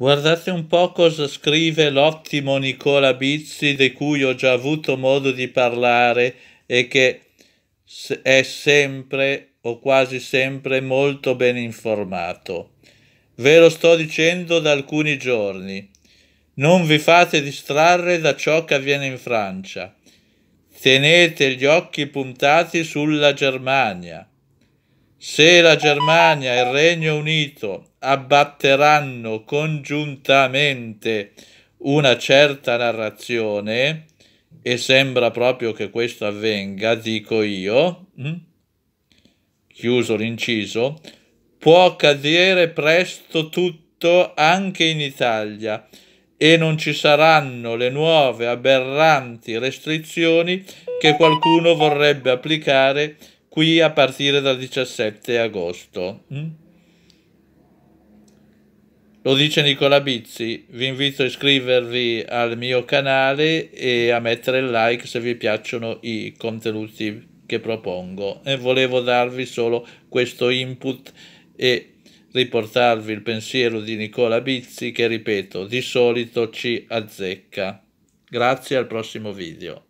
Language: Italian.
Guardate un po' cosa scrive l'ottimo Nicola Bizzi, di cui ho già avuto modo di parlare e che è sempre o quasi sempre molto ben informato. Ve lo sto dicendo da alcuni giorni. Non vi fate distrarre da ciò che avviene in Francia. Tenete gli occhi puntati sulla Germania. Se la Germania e il Regno Unito abbatteranno congiuntamente una certa narrazione, e sembra proprio che questo avvenga, dico io, mh? Hm? chiuso l'inciso, può cadere presto tutto anche in Italia e non ci saranno le nuove aberranti restrizioni che qualcuno vorrebbe applicare qui a partire dal 17 agosto. Mm? Lo dice Nicola Bizzi, vi invito a iscrivervi al mio canale e a mettere il like se vi piacciono i contenuti che propongo e volevo darvi solo questo input e riportarvi il pensiero di Nicola Bizzi che ripeto di solito ci azzecca. Grazie al prossimo video.